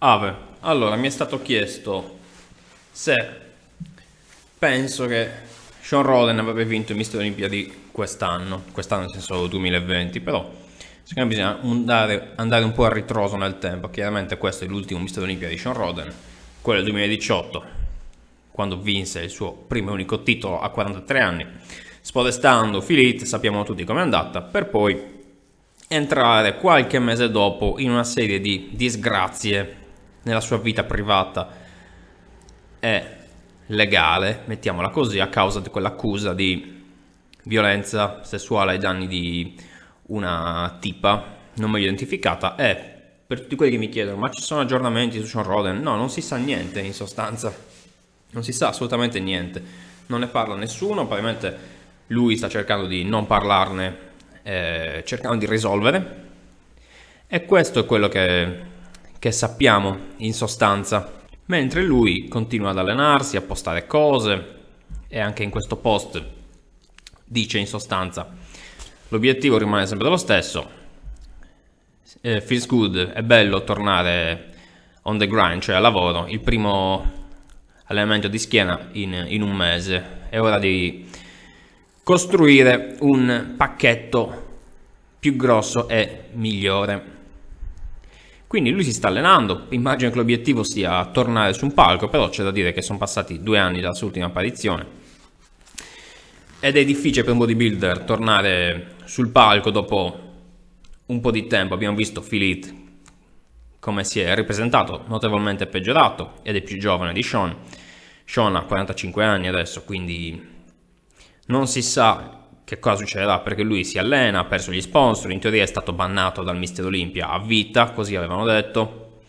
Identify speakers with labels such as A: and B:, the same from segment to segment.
A: Ave, allora mi è stato chiesto se penso che Sean Roden avrebbe vinto il Mister Olimpiadi quest'anno, quest'anno nel senso 2020, però secondo me bisogna andare, andare un po' a ritroso nel tempo, chiaramente questo è l'ultimo Mister Olimpiadi di Sean Roden, quello del 2018, quando vinse il suo primo e unico titolo a 43 anni, spodestando Philippe, sappiamo tutti com'è andata, per poi entrare qualche mese dopo in una serie di disgrazie nella sua vita privata è legale, mettiamola così, a causa di quell'accusa di violenza sessuale ai danni di una tipa non mai identificata e per tutti quelli che mi chiedono ma ci sono aggiornamenti su Sean Roden? No, non si sa niente in sostanza, non si sa assolutamente niente, non ne parla nessuno, probabilmente lui sta cercando di non parlarne, eh, cercando di risolvere e questo è quello che che sappiamo in sostanza. Mentre lui continua ad allenarsi, a postare cose e anche in questo post dice in sostanza l'obiettivo rimane sempre lo stesso. Eh, feels good, è bello tornare on the grind, cioè al lavoro, il primo allenamento di schiena in, in un mese. È ora di costruire un pacchetto più grosso e migliore. Quindi lui si sta allenando, immagino che l'obiettivo sia tornare su un palco, però c'è da dire che sono passati due anni dalla sua ultima apparizione. Ed è difficile per un bodybuilder tornare sul palco dopo un po' di tempo. Abbiamo visto Philip come si è ripresentato, notevolmente peggiorato ed è più giovane di Sean. Sean ha 45 anni adesso, quindi non si sa che cosa succederà? Perché lui si allena, ha perso gli sponsor, in teoria è stato bannato dal Mister Olimpia a vita, così avevano detto,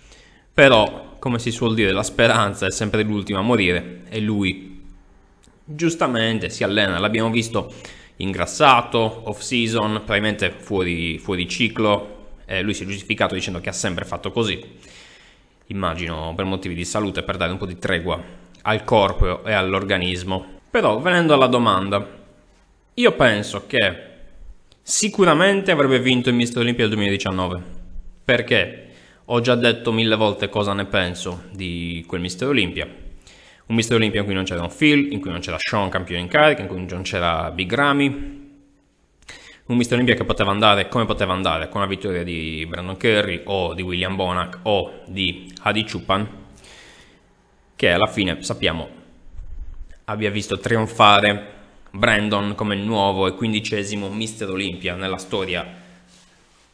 A: però come si suol dire la speranza è sempre l'ultima a morire e lui giustamente si allena, l'abbiamo visto ingrassato, off season, probabilmente fuori, fuori ciclo, eh, lui si è giustificato dicendo che ha sempre fatto così, immagino per motivi di salute, per dare un po' di tregua al corpo e all'organismo. Però venendo alla domanda, io penso che sicuramente avrebbe vinto il Mister Olimpia del 2019. Perché? Ho già detto mille volte cosa ne penso di quel Mister Olimpia. Un Mister Olimpia in cui non c'era un Phil, in cui non c'era Sean campione in carica, in cui non c'era Big Ramy. Un Mister Olimpia che poteva andare come poteva andare, con la vittoria di Brandon Curry o di William Bonac o di Hadi Chupan, che alla fine sappiamo abbia visto trionfare Brandon come nuovo e quindicesimo Mister Olimpia nella storia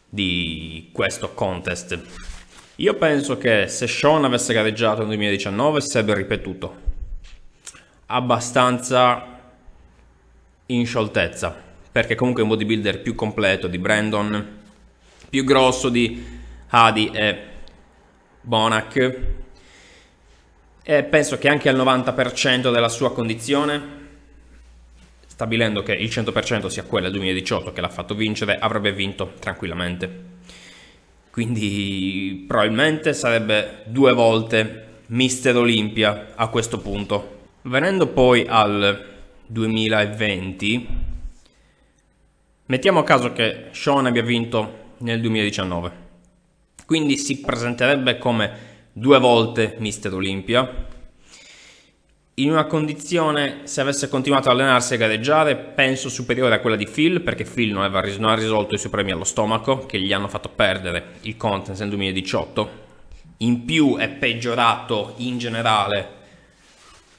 A: di questo contest. Io penso che se Sean avesse gareggiato nel 2019 sarebbe ripetuto abbastanza in scioltezza perché comunque è un bodybuilder più completo di Brandon, più grosso di Hadi e Bonac e penso che anche al 90% della sua condizione stabilendo che il 100% sia quella del 2018 che l'ha fatto vincere, avrebbe vinto tranquillamente. Quindi probabilmente sarebbe due volte Mister Olimpia a questo punto. Venendo poi al 2020, mettiamo a caso che Sean abbia vinto nel 2019. Quindi si presenterebbe come due volte Mister Olimpia, in una condizione, se avesse continuato a allenarsi e gareggiare, penso superiore a quella di Phil, perché Phil non, aveva, non, ha risolto i suoi premi allo stomaco, che gli hanno fatto perdere il contest nel 2018. In più è peggiorato in generale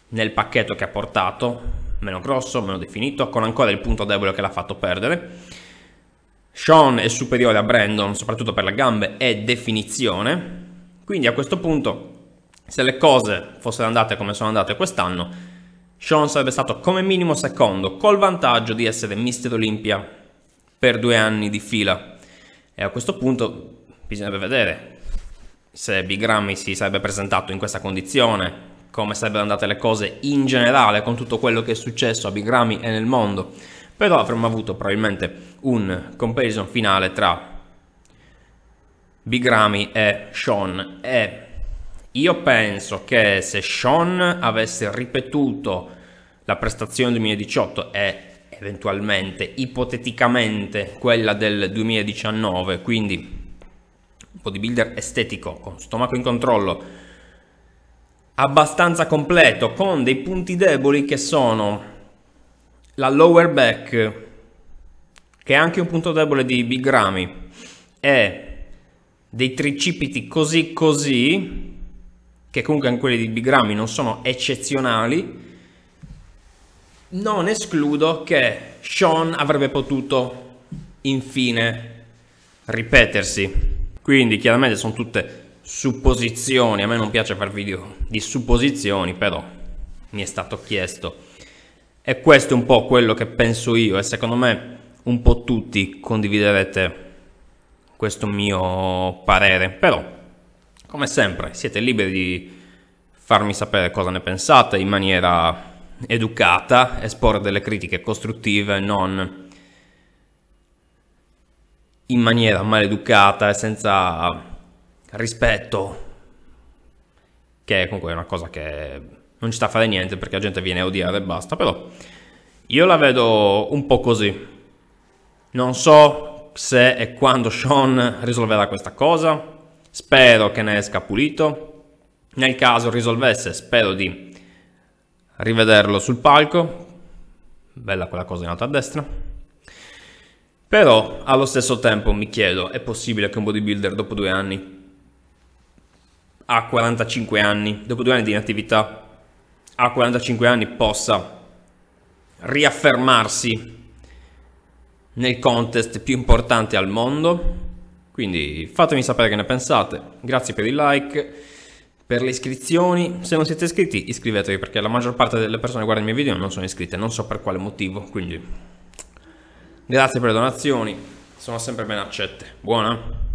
A: nel pacchetto che ha portato, meno grosso, meno definito, con ancora il punto debole che l'ha fatto perdere. Sean è superiore a Brandon, soprattutto per le gambe e definizione. Quindi a questo punto se le cose fossero andate come sono andate quest'anno, Sean sarebbe stato come minimo secondo, col vantaggio di essere Mister Olimpia per due anni di fila. E a questo punto bisognerebbe vedere se Big Grammy si sarebbe presentato in questa condizione, come sarebbero andate le cose in generale con tutto quello che è successo a Big Ramy e nel mondo. Però avremmo avuto probabilmente un comparison finale tra Big Ramy e Sean e io penso che se Sean avesse ripetuto la prestazione del 2018 e eventualmente, ipoteticamente, quella del 2019, quindi un bodybuilder estetico, con stomaco in controllo, abbastanza completo, con dei punti deboli che sono la lower back, che è anche un punto debole di Big Ramy, e dei tricipiti così così, che comunque anche quelli di Bigrammi non sono eccezionali, non escludo che Sean avrebbe potuto infine ripetersi. Quindi chiaramente sono tutte supposizioni, a me non piace fare video di supposizioni, però mi è stato chiesto. E questo è un po' quello che penso io e secondo me un po' tutti condividerete questo mio parere, però come sempre, siete liberi di farmi sapere cosa ne pensate in maniera educata, esporre delle critiche costruttive, non in maniera maleducata e senza rispetto, che comunque è una cosa che non ci sta a fare niente perché la gente viene a odiare e basta, però io la vedo un po' così. Non so se e quando Sean risolverà questa cosa, Spero che ne esca pulito. Nel caso risolvesse, spero di rivederlo sul palco. Bella quella cosa in alto a destra. Però allo stesso tempo mi chiedo, è possibile che un bodybuilder dopo due anni, a 45 anni, dopo due anni di inattività, a 45 anni possa riaffermarsi nel contest più importante al mondo? Quindi fatemi sapere che ne pensate. Grazie per il like, per le iscrizioni. Se non siete iscritti, iscrivetevi perché la maggior parte delle persone che guardano i miei video non sono iscritte, non so per quale motivo. Quindi grazie per le donazioni, sono sempre ben accette. Buona?